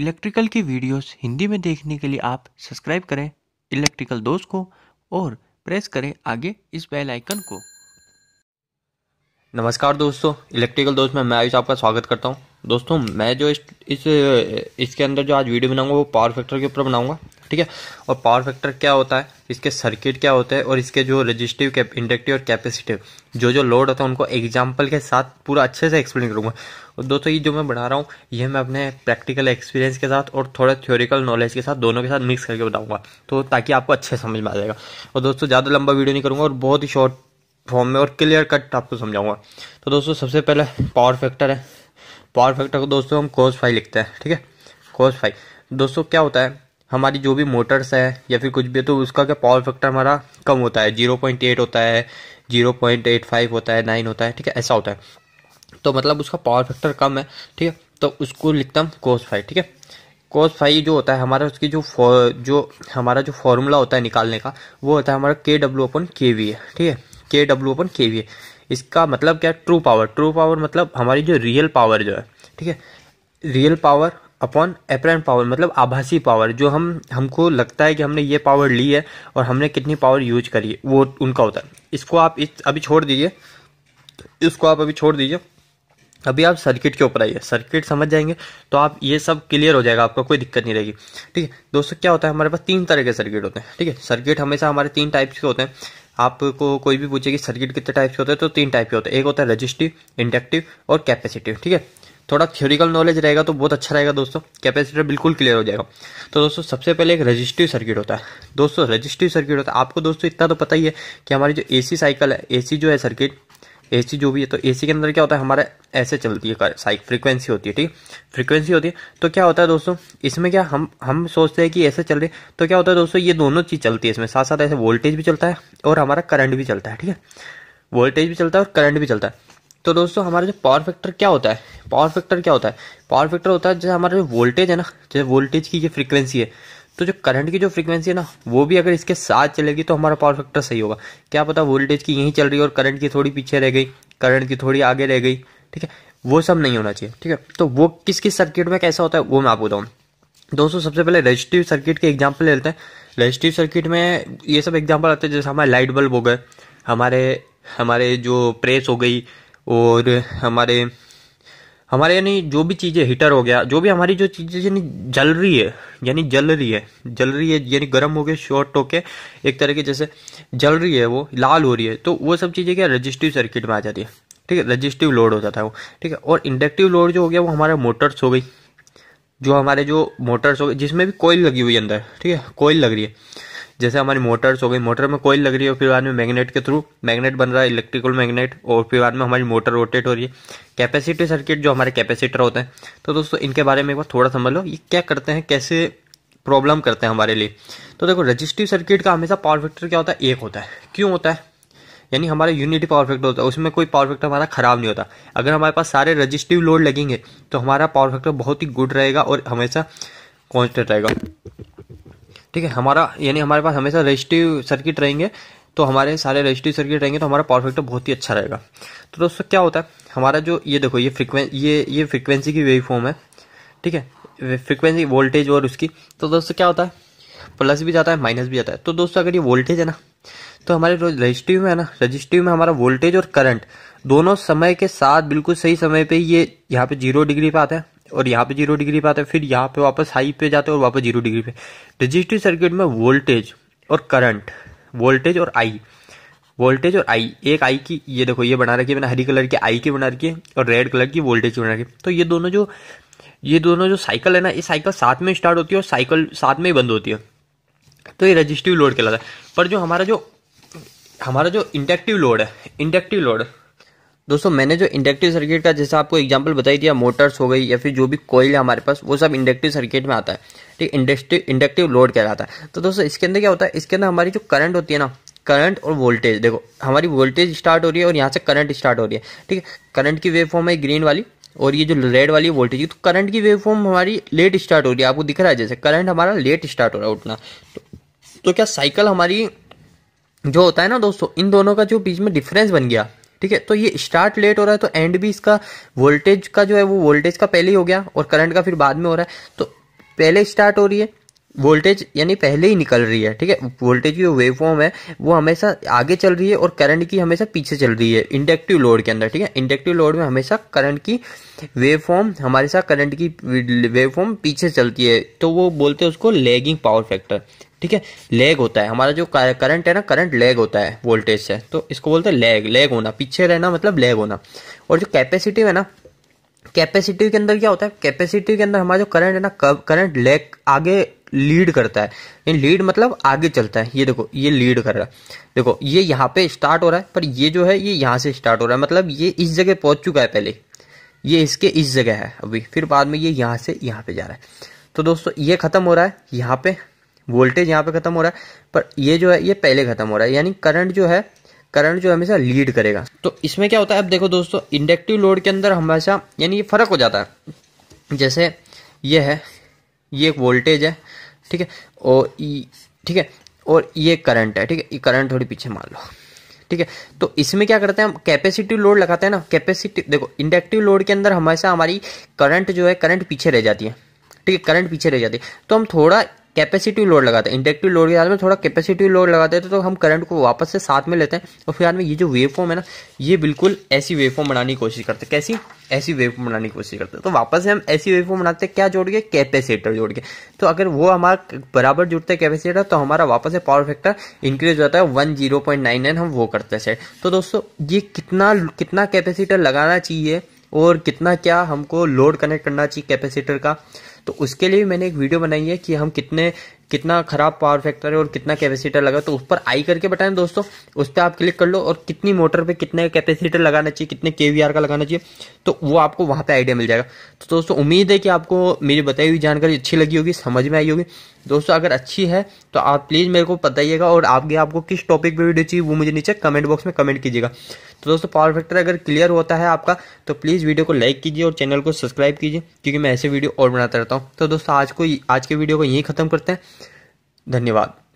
electrical की videos Hindi में देखने के लिए आप सब्सक्राइब करें इलेक्ट्रिकल दोस्त को और प्रेस करें आगे इस बेल आइकन को नमस्कार दोस्तों इलेक्ट्रिकल दोस्त में मैं आयुष आपका स्वागत करता हूं दोस्तों मैं जो इस, इस इसके अंदर जो आज वीडियो बनाऊंगा वो पावर फैक्टर के ऊपर बनाऊंगा ठीक है और पावर फैक्टर क्या होता है इसके सर्किट क्या होते हैं और इसके जो रजिस्टिव इंडक्टिव और कैपेसिटिव जो जो लोड होता है उनको एग्जाम्पल के साथ पूरा अच्छे से एक्सप्लेन करूँगा और दोस्तों ये जो मैं बना रहा हूँ ये मैं अपने प्रैक्टिकल एक्सपीरियंस के साथ और थोड़ा थ्योरिकल नॉलेज के साथ दोनों के साथ मिक्स करके बताऊँगा तो ताकि आपको अच्छे समझ में आ जाएगा और दोस्तों ज़्यादा लंबा वीडियो नहीं करूँगा और बहुत ही शॉर्ट फॉर्म में और क्लियर कट आपको समझाऊंगा तो दोस्तों सबसे पहले पावर फैक्टर है पावर फैक्टर को दोस्तों हम कोस फाइव लिखते हैं ठीक है कोस फाइव दोस्तों क्या होता है हमारी जो भी मोटर्स है या फिर कुछ भी तो उसका क्या पावर फैक्टर हमारा कम होता है जीरो पॉइंट एट होता है जीरो पॉइंट एट फाइव होता है नाइन होता है ठीक है ऐसा होता है तो मतलब उसका पावर फैक्टर कम है ठीक है तो उसको लिखता हूँ कोस फाइव ठीक है कोस फाइव जो होता है हमारा उसकी जो जो हमारा जो फॉर्मूला होता है निकालने का वो होता है हमारा के डब्ल्यू अपन के वी है ठीक है के डब्ल्यू अपन के वी है इसका मतलब क्या है ट्रू पावर ट्रू पावर मतलब हमारी जो रियल पावर जो है ठीक है real power upon apparent power मतलब आभासी पावर जो हम हमको लगता है कि हमने ये पावर ली है और हमने कितनी पावर यूज करी है वो उनका होता है इसको आप इस अभी छोड़ दीजिए इसको आप अभी छोड़ दीजिए अभी आप सर्किट के ऊपर आइए सर्किट समझ जाएंगे तो आप ये सब क्लियर हो जाएगा आपका कोई दिक्कत नहीं रहेगी ठीक है दोस्तों क्या होता है हमारे पास तीन तरह के सर्किट होते हैं ठीक है सर्किट हमेशा हमारे तीन टाइप्स के होते हैं आपको कोई भी पूछे कि सर्किट कितने टाइप्स के होते हैं तो तीन टाइप के होते हैं एक होता है रजिस्टिव इंडक्टिव और कैपेसिटिव ठीक है थोड़ा थ्योरिकल नॉलेज रहेगा तो बहुत अच्छा रहेगा दोस्तों कैपेसिटर बिल्कुल क्लियर हो जाएगा तो दोस्तों सबसे पहले एक रजिस्टिव सर्किट होता है दोस्तों रजिस्टिव सर्किट होता है आपको दोस्तों इतना तो पता ही है कि हमारी जो एसी साइकिल है एसी जो है सर्किट ए जो भी है तो ए के अंदर क्या होता है हमारा ऐसे चलती है साइक फ्रीक्वेंसी होती है ठीक फ्रीक्वेंसी होती है तो क्या होता है दोस्तों इसमें क्या हम हम सोचते हैं कि ऐसे चल रहे तो क्या होता है दोस्तों ये दोनों चीज़ चलती है इसमें साथ साथ ऐसे वोल्टेज भी चलता है और हमारा करंट भी चलता है ठीक है वोल्टेज भी चलता है और करंट भी चलता है तो दोस्तों हमारा जो पावर फैक्टर क्या होता है पावर फैक्टर क्या होता है पावर फैक्टर होता है जैसे हमारा जो वोल्टेज है ना जैसे वोल्टेज की ये फ्रीक्वेंसी है तो जो करंट की जो फ्रीक्वेंसी है ना वो भी अगर इसके साथ चलेगी तो हमारा पावर फैक्टर सही होगा क्या पता वोल्टेज की यहीं चल रही है और करंट की थोड़ी पीछे रह गई करंट की थोड़ी आगे रह गई ठीक है वो सब नहीं होना चाहिए ठीक है तो वो किस किस सर्किट में कैसा होता है वो मैं आपको बताऊँ दोस्तों सबसे पहले रजिस्टिव सर्किट के एग्जाम्पल ले लेते हैं रजिस्टिव सर्किट में ये सब एग्जाम्पल आते हैं जैसे हमारे लाइट बल्ब हो गए हमारे हमारे जो प्रेस हो गई और हमारे हमारे यानी जो भी चीज़ें हीटर हो गया जो भी हमारी जो चीज़ें यानी जल रही है यानी जल रही है जल रही है यानी गर्म हो गए शॉर्ट होके एक तरह की जैसे जल रही है वो लाल हो रही है तो वो सब चीज़ें क्या रजिस्टिव सर्किट में आ जाती है ठीक है रजिस्टिव लोड हो जाता है वो ठीक है और इंडक्टिव लोड जो हो गया वो हमारा मोटर्स हो गई जो हमारे जो मोटर्स हो गए जिसमें भी कोयल लगी हुई अंदर ठीक है कोयल लग रही है जैसे हमारी मोटर्स हो गई मोटर में कोयल लग रही है और फिर बाद में मैग्नेट के थ्रू मैग्नेट बन रहा है इलेक्ट्रिकल मैग्नेट और फिर बाद में हमारी मोटर रोटेट हो रही है कैपेसिटी सर्किट जो हमारे कैपेसिटर होते हैं तो दोस्तों इनके बारे में एक बार थोड़ा समझ लो ये क्या करते हैं कैसे प्रॉब्लम करते हैं हमारे लिए तो देखो रजिस्टिव सर्किट का हमेशा पावर फैक्टर क्या होता है एक होता है क्यों होता है यानी हमारा यूनिटी पावर फैक्टर होता है उसमें कोई पावर फैक्टर हमारा ख़राब नहीं होता अगर हमारे पास सारे रजिस्टिव लोड लगेंगे तो हमारा पावर फैक्टर बहुत ही गुड रहेगा और हमेशा कॉन्स्टेंट रहेगा ठीक है हमारा यानी हमारे पास हमेशा रजिस्टिव सर्किट रहेंगे तो हमारे सारे रजिस्टिव सर्किट रहेंगे तो हमारा पावर फैक्टर बहुत ही अच्छा रहेगा तो दोस्तों क्या होता है हमारा जो ये देखो ये फ्रिक्वें ये ये फ्रिक्वेंसी की वेव फॉर्म है ठीक है फ्रिक्वेंसी वोल्टेज और उसकी तो दोस्तों क्या होता है प्लस भी जाता है माइनस भी जाता है तो दोस्तों अगर ये वोल्टेज है ना तो हमारे रजिस्ट्री में है ना रजिस्ट्री में हमारा वोल्टेज और करंट दोनों समय के साथ बिल्कुल सही समय पे ये यहाँ पे जीरो डिग्री पे आता है और यहाँ पे जीरो डिग्री पे आता है फिर यहाँ पे वापस हाई पे जाते हैं और वापस जीरो डिग्री पे रजिस्ट्री सर्किट में वोल्टेज और करंट वोल्टेज और आई वोल्टेज और आई एक आई की ये देखो ये बना रखी है मैंने हरी कलर की आई की बना रखी है और रेड कलर की वोल्टेज की बना रखी है तो ये दोनों जो ये दोनों जो साइकिल है ना ये साइकिल साथ में स्टार्ट होती है और साइकिल साथ में ही बंद होती है तो ये रजिस्टिव लोड कहलाता है पर जो हमारा जो हमारा जो इंडक्टिव लोड है इंडक्टिव लोड दोस्तों मैंने जो इंडक्टिव सर्किट का जैसा आपको एग्जांपल बताई दिया मोटर्स हो गई या फिर जो भी कोयल है हमारे पास वो सब इंडक्टिव सर्किट में आता है ठीक इंडक्टिव इंडक्टिव लोड कहलाता है तो दोस्तों इसके अंदर क्या होता है इसके अंदर हमारी जो करंट होती है ना करंट और वोल्टेज देखो हमारी वोल्टेज स्टार्ट हो रही है और यहाँ से करंट स्टार्ट हो रही है ठीक है करंट की वेव फॉर्म है ग्रीन वाली और ये जो रेड वाली वोल्टेज तो करंट की वेवफॉर्म फॉर्म हमारी लेट स्टार्ट हो रही है आपको दिख रहा है जैसे करंट हमारा लेट स्टार्ट हो रहा है उठना तो, तो क्या साइकिल हमारी जो होता है ना दोस्तों इन दोनों का जो बीच में डिफरेंस बन गया ठीक है तो ये स्टार्ट लेट हो रहा है तो एंड भी इसका वोल्टेज का जो है वो वोल्टेज का पहले ही हो गया और करंट का फिर बाद में हो रहा है तो पहले स्टार्ट हो रही है वोल्टेज यानी पहले ही निकल रही है ठीक है वोल्टेज की जो वेव फॉर्म है वो हमेशा आगे चल रही है और करंट की हमेशा पीछे चल रही है इंडक्टिव लोड के अंदर ठीक है इंडक्टिव लोड में हमेशा करंट की वेव फॉर्म हमारे साथ करंट की वेव फॉर्म पीछे चलती है तो वो बोलते हैं उसको लेगिंग पावर फैक्टर ठीक है लेग होता है हमारा जो करंट है ना करंट लेग होता है वोल्टेज से तो इसको बोलते हैं लेग लेग होना पीछे रहना मतलब लेग होना और जो कैपेसिटिव है ना कैपेसिटिव के अंदर क्या होता है कैपेसिटिव के अंदर हमारा जो करंट है ना करंट लेग आगे लीड करता है इन लीड मतलब आगे चलता है ये देखो ये लीड कर रहा है देखो ये यहाँ पे स्टार्ट हो रहा है पर ये जो है ये यहाँ से स्टार्ट हो रहा है मतलब ये इस जगह पहुंच चुका है पहले ये इसके इस जगह है अभी फिर बाद में ये यहाँ से यहाँ पे जा रहा है तो दोस्तों ये ख़त्म हो रहा है यहाँ पे वोल्टेज यहाँ पे ख़त्म हो रहा है पर ये जो है ये पहले ख़त्म हो रहा है यानी करंट जो है करंट जो हमेशा लीड करेगा तो इसमें क्या होता है अब देखो दोस्तों इंडक्टिव लोड के अंदर हमेशा यानी ये फ़र्क हो जाता है जैसे ये है ये एक वोल्टेज है ठीक है और ई ठीक है और ये करंट है ठीक है ये करंट थोड़ी पीछे मान लो ठीक है तो इसमें क्या करते हैं हम कैपेसिटिव लोड लगाते हैं ना कैपेसिटी देखो इंडक्टिव लोड के अंदर हमेशा हमारी करंट जो है करंट पीछे रह जाती है ठीक है करंट पीछे रह जाती है तो हम थोड़ा कैपेसिटिव लोड लगाते हैं इंडक्टिव लोड के साथ में थोड़ा कैपेसिटिव लोड लगा देते हैं तो हम करंट को वापस से साथ में लेते हैं और फिर में ये जो वेव फॉर्म है ना ये बिल्कुल ऐसी वेव फॉर्म बनाने की कोशिश करते हैं कैसी ऐसी वेव फॉर्म बनाने की कोशिश करते हैं तो वापस से हम ऐसी वेव फॉर्म बनाते हैं क्या जोड़ के कैपेसिटर जोड़ के तो अगर वो हमारा बराबर जुड़ते हैं कैपेसिटर तो हमारा वापस से पावर फैक्टर इंक्रीज हो जाता है one zero point nine nine हम वो करते हैं सेट तो दोस्तों ये कितना कितना कैपेसिटर लगाना चाहिए और कितना क्या हमको लोड कनेक्ट करना चाहिए कैपेसिटर का तो उसके लिए मैंने एक वीडियो बनाई है कि हम कितने कितना खराब पावर फैक्टर है और कितना कैपेसिटर लगा तो उस पर आई करके बताएं दोस्तों उस पर आप क्लिक कर लो और कितनी मोटर पे कितने कैपेसिटर लगाना चाहिए कितने के का लगाना चाहिए तो वो आपको वहाँ पर आइडिया मिल जाएगा तो दोस्तों उम्मीद है कि आपको मेरी बताई हुई जानकारी अच्छी लगी होगी समझ में आई होगी दोस्तों अगर अच्छी है तो आप प्लीज़ मेरे को बताइएगा और आगे आपको किस टॉपिक पर वीडियो चाहिए वो मुझे नीचे कमेंट बॉक्स में कमेंट कीजिएगा तो दोस्तों पावर फैक्टर अगर क्लियर होता है आपका तो प्लीज़ वीडियो को लाइक कीजिए और चैनल को सब्सक्राइब कीजिए क्योंकि मैं ऐसे वीडियो और बनाता रहता हूँ तो दोस्तों आज को आज के वीडियो को यहीं ख़त्म करते हैं धन्यवाद